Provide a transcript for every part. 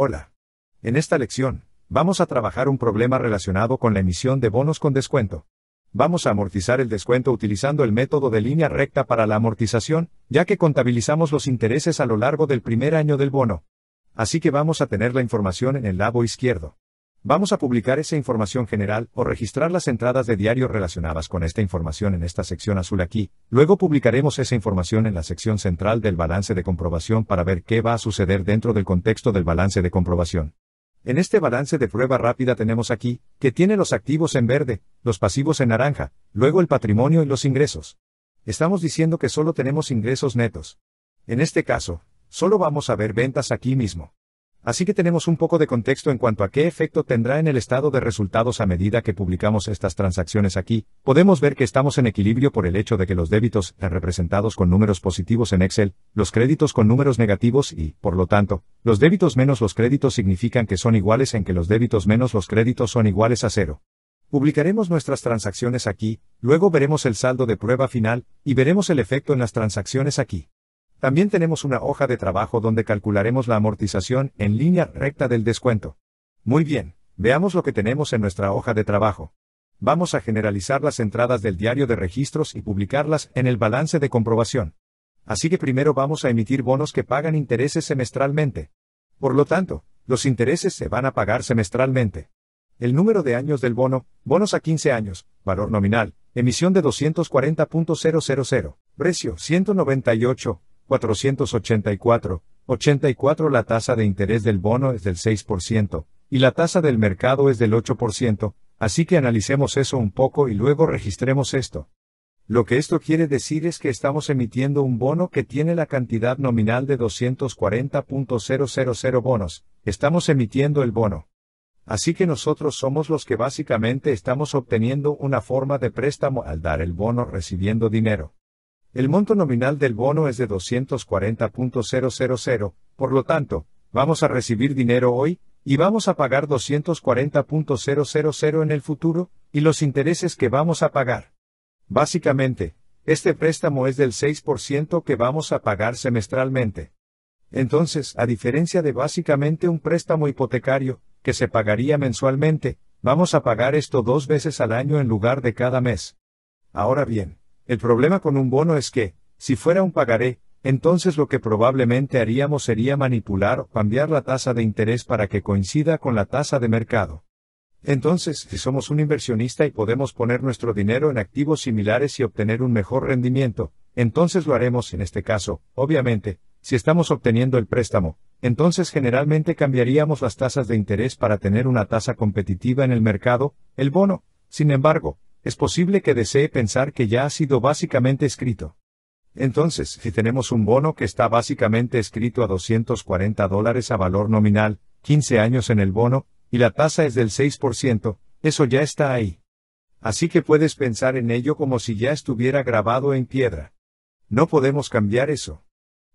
Hola. En esta lección, vamos a trabajar un problema relacionado con la emisión de bonos con descuento. Vamos a amortizar el descuento utilizando el método de línea recta para la amortización, ya que contabilizamos los intereses a lo largo del primer año del bono. Así que vamos a tener la información en el lado izquierdo. Vamos a publicar esa información general o registrar las entradas de diario relacionadas con esta información en esta sección azul aquí. Luego publicaremos esa información en la sección central del balance de comprobación para ver qué va a suceder dentro del contexto del balance de comprobación. En este balance de prueba rápida tenemos aquí, que tiene los activos en verde, los pasivos en naranja, luego el patrimonio y los ingresos. Estamos diciendo que solo tenemos ingresos netos. En este caso, solo vamos a ver ventas aquí mismo. Así que tenemos un poco de contexto en cuanto a qué efecto tendrá en el estado de resultados a medida que publicamos estas transacciones aquí, podemos ver que estamos en equilibrio por el hecho de que los débitos están representados con números positivos en Excel, los créditos con números negativos y, por lo tanto, los débitos menos los créditos significan que son iguales en que los débitos menos los créditos son iguales a cero. Publicaremos nuestras transacciones aquí, luego veremos el saldo de prueba final, y veremos el efecto en las transacciones aquí. También tenemos una hoja de trabajo donde calcularemos la amortización en línea recta del descuento. Muy bien, veamos lo que tenemos en nuestra hoja de trabajo. Vamos a generalizar las entradas del diario de registros y publicarlas en el balance de comprobación. Así que primero vamos a emitir bonos que pagan intereses semestralmente. Por lo tanto, los intereses se van a pagar semestralmente. El número de años del bono, bonos a 15 años, valor nominal, emisión de 240.000, precio 198, 484, 84 la tasa de interés del bono es del 6%, y la tasa del mercado es del 8%, así que analicemos eso un poco y luego registremos esto. Lo que esto quiere decir es que estamos emitiendo un bono que tiene la cantidad nominal de 240.000 bonos, estamos emitiendo el bono. Así que nosotros somos los que básicamente estamos obteniendo una forma de préstamo al dar el bono recibiendo dinero. El monto nominal del bono es de 240.000, por lo tanto, vamos a recibir dinero hoy, y vamos a pagar 240.000 en el futuro, y los intereses que vamos a pagar. Básicamente, este préstamo es del 6% que vamos a pagar semestralmente. Entonces, a diferencia de básicamente un préstamo hipotecario, que se pagaría mensualmente, vamos a pagar esto dos veces al año en lugar de cada mes. Ahora bien, el problema con un bono es que, si fuera un pagaré, entonces lo que probablemente haríamos sería manipular o cambiar la tasa de interés para que coincida con la tasa de mercado. Entonces, si somos un inversionista y podemos poner nuestro dinero en activos similares y obtener un mejor rendimiento, entonces lo haremos en este caso, obviamente, si estamos obteniendo el préstamo, entonces generalmente cambiaríamos las tasas de interés para tener una tasa competitiva en el mercado, el bono. Sin embargo, es posible que desee pensar que ya ha sido básicamente escrito. Entonces, si tenemos un bono que está básicamente escrito a 240 dólares a valor nominal, 15 años en el bono, y la tasa es del 6%, eso ya está ahí. Así que puedes pensar en ello como si ya estuviera grabado en piedra. No podemos cambiar eso.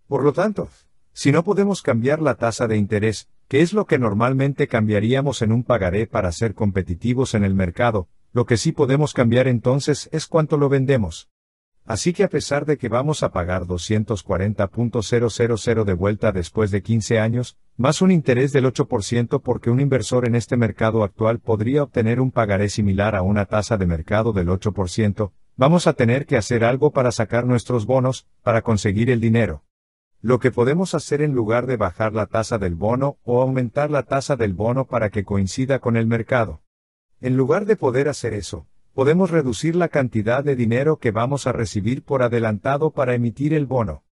Por lo tanto, si no podemos cambiar la tasa de interés, que es lo que normalmente cambiaríamos en un pagaré para ser competitivos en el mercado, lo que sí podemos cambiar entonces es cuánto lo vendemos. Así que a pesar de que vamos a pagar 240.000 de vuelta después de 15 años, más un interés del 8% porque un inversor en este mercado actual podría obtener un pagaré similar a una tasa de mercado del 8%, vamos a tener que hacer algo para sacar nuestros bonos, para conseguir el dinero. Lo que podemos hacer en lugar de bajar la tasa del bono o aumentar la tasa del bono para que coincida con el mercado. En lugar de poder hacer eso, podemos reducir la cantidad de dinero que vamos a recibir por adelantado para emitir el bono.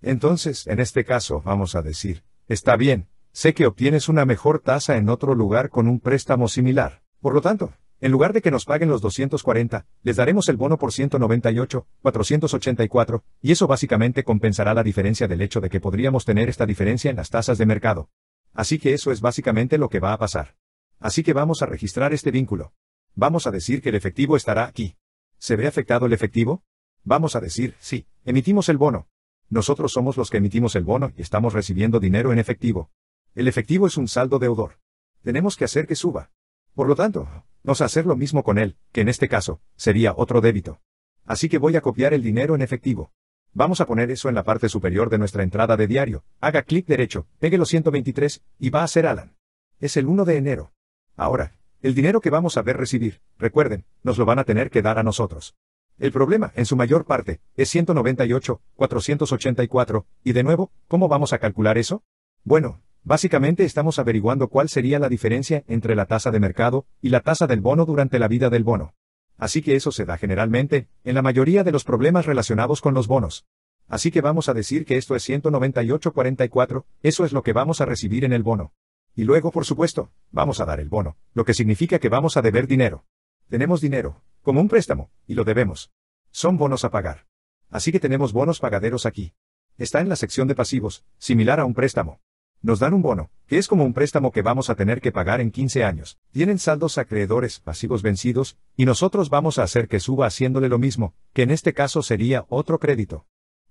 Entonces, en este caso, vamos a decir, está bien, sé que obtienes una mejor tasa en otro lugar con un préstamo similar. Por lo tanto, en lugar de que nos paguen los 240, les daremos el bono por 198, 484, y eso básicamente compensará la diferencia del hecho de que podríamos tener esta diferencia en las tasas de mercado. Así que eso es básicamente lo que va a pasar. Así que vamos a registrar este vínculo. Vamos a decir que el efectivo estará aquí. ¿Se ve afectado el efectivo? Vamos a decir, sí, emitimos el bono. Nosotros somos los que emitimos el bono y estamos recibiendo dinero en efectivo. El efectivo es un saldo deudor. Tenemos que hacer que suba. Por lo tanto, vamos a hacer lo mismo con él, que en este caso, sería otro débito. Así que voy a copiar el dinero en efectivo. Vamos a poner eso en la parte superior de nuestra entrada de diario, haga clic derecho, pegue los 123, y va a ser Alan. Es el 1 de enero. Ahora, el dinero que vamos a ver recibir, recuerden, nos lo van a tener que dar a nosotros. El problema, en su mayor parte, es 198,484, y de nuevo, ¿cómo vamos a calcular eso? Bueno, básicamente estamos averiguando cuál sería la diferencia entre la tasa de mercado y la tasa del bono durante la vida del bono. Así que eso se da generalmente, en la mayoría de los problemas relacionados con los bonos. Así que vamos a decir que esto es 198.44, eso es lo que vamos a recibir en el bono. Y luego, por supuesto, vamos a dar el bono, lo que significa que vamos a deber dinero. Tenemos dinero, como un préstamo, y lo debemos. Son bonos a pagar. Así que tenemos bonos pagaderos aquí. Está en la sección de pasivos, similar a un préstamo. Nos dan un bono, que es como un préstamo que vamos a tener que pagar en 15 años. Tienen saldos acreedores, pasivos vencidos, y nosotros vamos a hacer que suba haciéndole lo mismo, que en este caso sería otro crédito.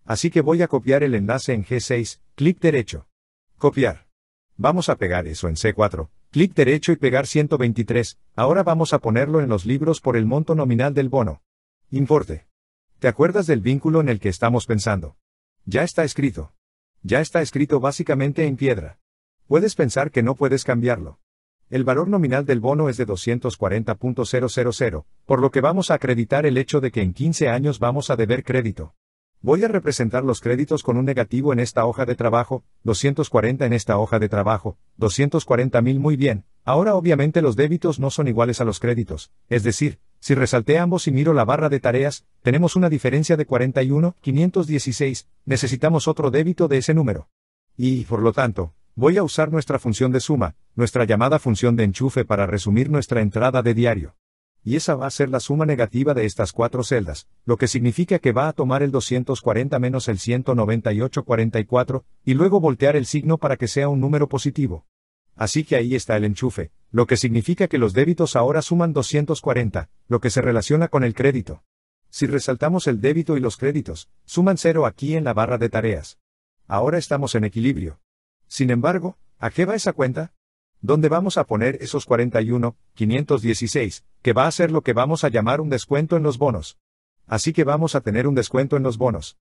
Así que voy a copiar el enlace en G6, clic derecho. Copiar. Vamos a pegar eso en C4. Clic derecho y pegar 123. Ahora vamos a ponerlo en los libros por el monto nominal del bono. Importe. ¿Te acuerdas del vínculo en el que estamos pensando? Ya está escrito. Ya está escrito básicamente en piedra. Puedes pensar que no puedes cambiarlo. El valor nominal del bono es de 240.000, por lo que vamos a acreditar el hecho de que en 15 años vamos a deber crédito. Voy a representar los créditos con un negativo en esta hoja de trabajo, 240 en esta hoja de trabajo, 240 mil muy bien, ahora obviamente los débitos no son iguales a los créditos, es decir, si resalté ambos y miro la barra de tareas, tenemos una diferencia de 41, 516, necesitamos otro débito de ese número. Y, por lo tanto, voy a usar nuestra función de suma, nuestra llamada función de enchufe para resumir nuestra entrada de diario y esa va a ser la suma negativa de estas cuatro celdas, lo que significa que va a tomar el 240 menos el 19844, y luego voltear el signo para que sea un número positivo. Así que ahí está el enchufe, lo que significa que los débitos ahora suman 240, lo que se relaciona con el crédito. Si resaltamos el débito y los créditos, suman cero aquí en la barra de tareas. Ahora estamos en equilibrio. Sin embargo, ¿a qué va esa cuenta? ¿Dónde vamos a poner esos 41, que va a ser lo que vamos a llamar un descuento en los bonos. Así que vamos a tener un descuento en los bonos.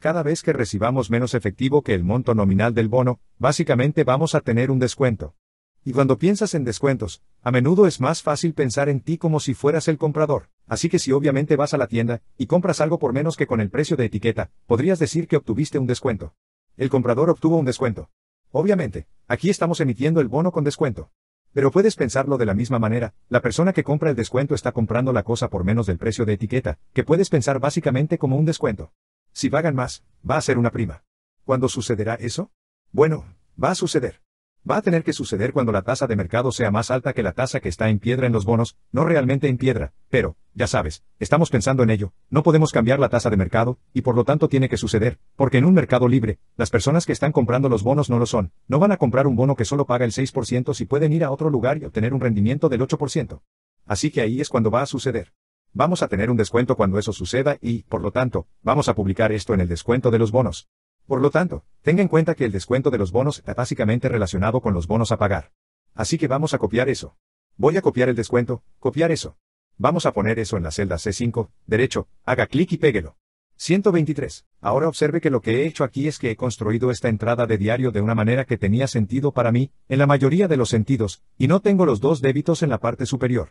Cada vez que recibamos menos efectivo que el monto nominal del bono, básicamente vamos a tener un descuento. Y cuando piensas en descuentos, a menudo es más fácil pensar en ti como si fueras el comprador. Así que si obviamente vas a la tienda y compras algo por menos que con el precio de etiqueta, podrías decir que obtuviste un descuento. El comprador obtuvo un descuento. Obviamente, aquí estamos emitiendo el bono con descuento. Pero puedes pensarlo de la misma manera, la persona que compra el descuento está comprando la cosa por menos del precio de etiqueta, que puedes pensar básicamente como un descuento. Si pagan más, va a ser una prima. ¿Cuándo sucederá eso? Bueno, va a suceder. Va a tener que suceder cuando la tasa de mercado sea más alta que la tasa que está en piedra en los bonos, no realmente en piedra, pero, ya sabes, estamos pensando en ello, no podemos cambiar la tasa de mercado, y por lo tanto tiene que suceder, porque en un mercado libre, las personas que están comprando los bonos no lo son, no van a comprar un bono que solo paga el 6% si pueden ir a otro lugar y obtener un rendimiento del 8%. Así que ahí es cuando va a suceder. Vamos a tener un descuento cuando eso suceda y, por lo tanto, vamos a publicar esto en el descuento de los bonos. Por lo tanto, tenga en cuenta que el descuento de los bonos está básicamente relacionado con los bonos a pagar. Así que vamos a copiar eso. Voy a copiar el descuento, copiar eso. Vamos a poner eso en la celda C5, derecho, haga clic y péguelo. 123. Ahora observe que lo que he hecho aquí es que he construido esta entrada de diario de una manera que tenía sentido para mí, en la mayoría de los sentidos, y no tengo los dos débitos en la parte superior.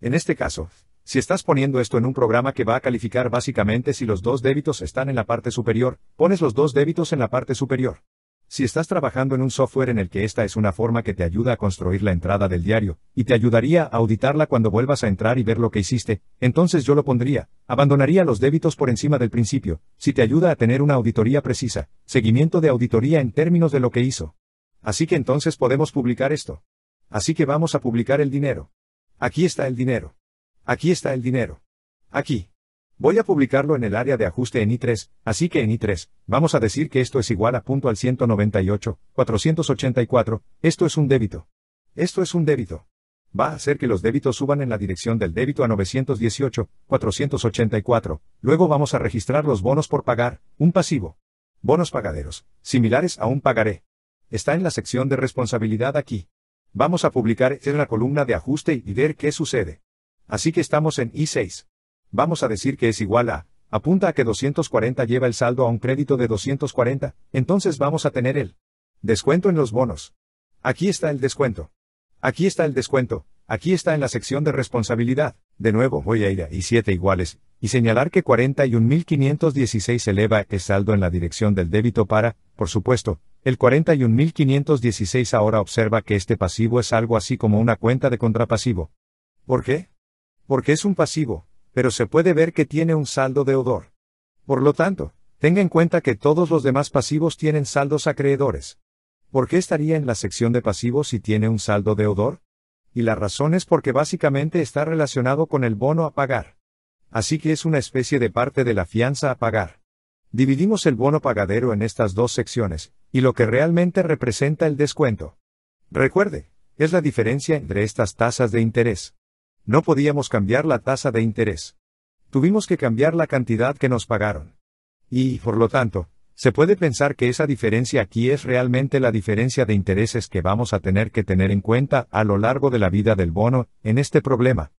En este caso, si estás poniendo esto en un programa que va a calificar básicamente si los dos débitos están en la parte superior, pones los dos débitos en la parte superior. Si estás trabajando en un software en el que esta es una forma que te ayuda a construir la entrada del diario, y te ayudaría a auditarla cuando vuelvas a entrar y ver lo que hiciste, entonces yo lo pondría, abandonaría los débitos por encima del principio, si te ayuda a tener una auditoría precisa, seguimiento de auditoría en términos de lo que hizo. Así que entonces podemos publicar esto. Así que vamos a publicar el dinero. Aquí está el dinero. Aquí está el dinero. Aquí. Voy a publicarlo en el área de ajuste en I3, así que en I3, vamos a decir que esto es igual a punto al 198, 484, esto es un débito. Esto es un débito. Va a hacer que los débitos suban en la dirección del débito a 918, 484, luego vamos a registrar los bonos por pagar, un pasivo. Bonos pagaderos, similares a un pagaré. Está en la sección de responsabilidad aquí. Vamos a publicar en la columna de ajuste y ver qué sucede. Así que estamos en I6. Vamos a decir que es igual a, apunta a que 240 lleva el saldo a un crédito de 240, entonces vamos a tener el descuento en los bonos. Aquí está el descuento. Aquí está el descuento, aquí está en la sección de responsabilidad. De nuevo voy a ir a I7 iguales, y señalar que 41.516 eleva el saldo en la dirección del débito para, por supuesto, el 41.516 ahora observa que este pasivo es algo así como una cuenta de contrapasivo. ¿Por qué? Porque es un pasivo, pero se puede ver que tiene un saldo deudor. Por lo tanto, tenga en cuenta que todos los demás pasivos tienen saldos acreedores. ¿Por qué estaría en la sección de pasivos si tiene un saldo deudor? Y la razón es porque básicamente está relacionado con el bono a pagar. Así que es una especie de parte de la fianza a pagar. Dividimos el bono pagadero en estas dos secciones, y lo que realmente representa el descuento. Recuerde, es la diferencia entre estas tasas de interés. No podíamos cambiar la tasa de interés. Tuvimos que cambiar la cantidad que nos pagaron. Y, por lo tanto, se puede pensar que esa diferencia aquí es realmente la diferencia de intereses que vamos a tener que tener en cuenta a lo largo de la vida del bono, en este problema.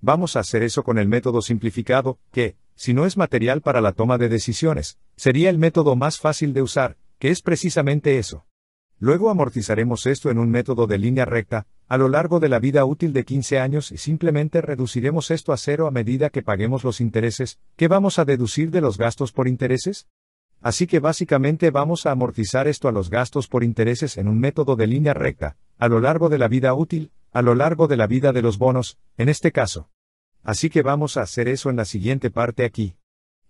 Vamos a hacer eso con el método simplificado, que, si no es material para la toma de decisiones, sería el método más fácil de usar, que es precisamente eso. Luego amortizaremos esto en un método de línea recta, a lo largo de la vida útil de 15 años y simplemente reduciremos esto a cero a medida que paguemos los intereses, ¿qué vamos a deducir de los gastos por intereses? Así que básicamente vamos a amortizar esto a los gastos por intereses en un método de línea recta, a lo largo de la vida útil, a lo largo de la vida de los bonos, en este caso. Así que vamos a hacer eso en la siguiente parte aquí.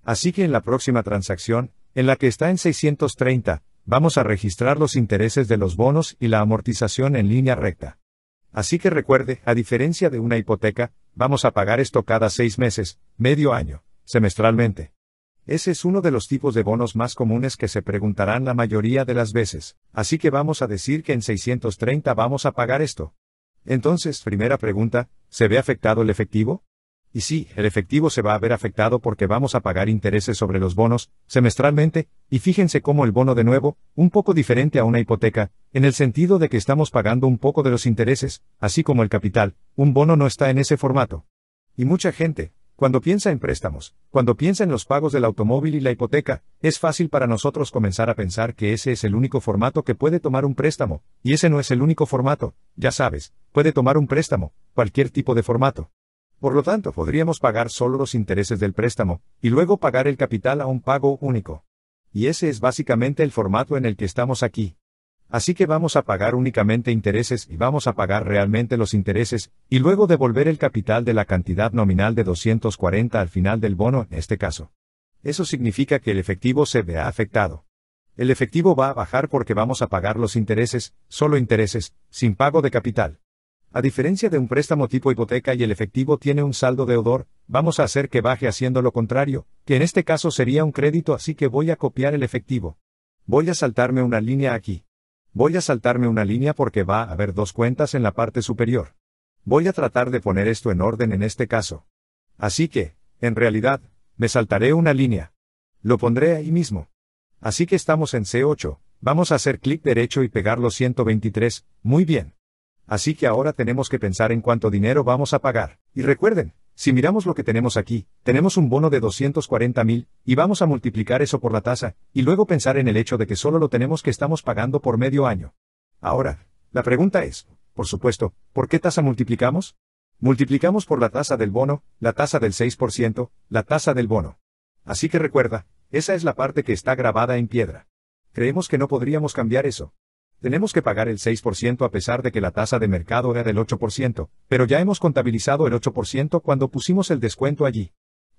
Así que en la próxima transacción, en la que está en 630, Vamos a registrar los intereses de los bonos y la amortización en línea recta. Así que recuerde, a diferencia de una hipoteca, vamos a pagar esto cada seis meses, medio año, semestralmente. Ese es uno de los tipos de bonos más comunes que se preguntarán la mayoría de las veces, así que vamos a decir que en 630 vamos a pagar esto. Entonces, primera pregunta, ¿se ve afectado el efectivo? y sí, el efectivo se va a ver afectado porque vamos a pagar intereses sobre los bonos, semestralmente, y fíjense cómo el bono de nuevo, un poco diferente a una hipoteca, en el sentido de que estamos pagando un poco de los intereses, así como el capital, un bono no está en ese formato. Y mucha gente, cuando piensa en préstamos, cuando piensa en los pagos del automóvil y la hipoteca, es fácil para nosotros comenzar a pensar que ese es el único formato que puede tomar un préstamo, y ese no es el único formato, ya sabes, puede tomar un préstamo, cualquier tipo de formato. Por lo tanto, podríamos pagar solo los intereses del préstamo, y luego pagar el capital a un pago único. Y ese es básicamente el formato en el que estamos aquí. Así que vamos a pagar únicamente intereses y vamos a pagar realmente los intereses, y luego devolver el capital de la cantidad nominal de 240 al final del bono en este caso. Eso significa que el efectivo se vea afectado. El efectivo va a bajar porque vamos a pagar los intereses, solo intereses, sin pago de capital. A diferencia de un préstamo tipo hipoteca y el efectivo tiene un saldo deudor, vamos a hacer que baje haciendo lo contrario, que en este caso sería un crédito así que voy a copiar el efectivo. Voy a saltarme una línea aquí. Voy a saltarme una línea porque va a haber dos cuentas en la parte superior. Voy a tratar de poner esto en orden en este caso. Así que, en realidad, me saltaré una línea. Lo pondré ahí mismo. Así que estamos en C8, vamos a hacer clic derecho y pegar los 123, muy bien. Así que ahora tenemos que pensar en cuánto dinero vamos a pagar. Y recuerden, si miramos lo que tenemos aquí, tenemos un bono de 240 mil, y vamos a multiplicar eso por la tasa, y luego pensar en el hecho de que solo lo tenemos que estamos pagando por medio año. Ahora, la pregunta es, por supuesto, ¿por qué tasa multiplicamos? Multiplicamos por la tasa del bono, la tasa del 6%, la tasa del bono. Así que recuerda, esa es la parte que está grabada en piedra. Creemos que no podríamos cambiar eso. Tenemos que pagar el 6% a pesar de que la tasa de mercado era del 8%, pero ya hemos contabilizado el 8% cuando pusimos el descuento allí.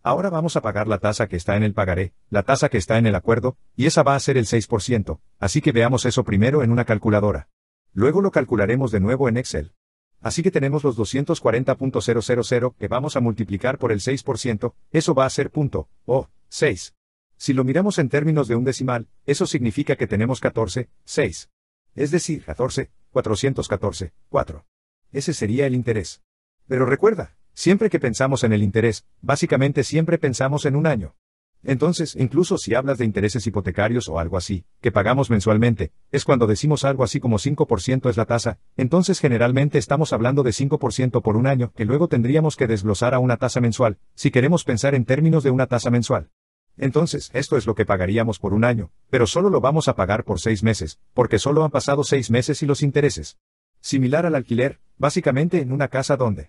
Ahora vamos a pagar la tasa que está en el pagaré, la tasa que está en el acuerdo, y esa va a ser el 6%, así que veamos eso primero en una calculadora. Luego lo calcularemos de nuevo en Excel. Así que tenemos los 240.000 que vamos a multiplicar por el 6%, eso va a ser punto, o, 6. Si lo miramos en términos de un decimal, eso significa que tenemos 14, 6. Es decir, 14, 414, 4. Ese sería el interés. Pero recuerda, siempre que pensamos en el interés, básicamente siempre pensamos en un año. Entonces, incluso si hablas de intereses hipotecarios o algo así, que pagamos mensualmente, es cuando decimos algo así como 5% es la tasa, entonces generalmente estamos hablando de 5% por un año, que luego tendríamos que desglosar a una tasa mensual, si queremos pensar en términos de una tasa mensual. Entonces, esto es lo que pagaríamos por un año, pero solo lo vamos a pagar por seis meses, porque solo han pasado seis meses y los intereses. Similar al alquiler, básicamente en una casa donde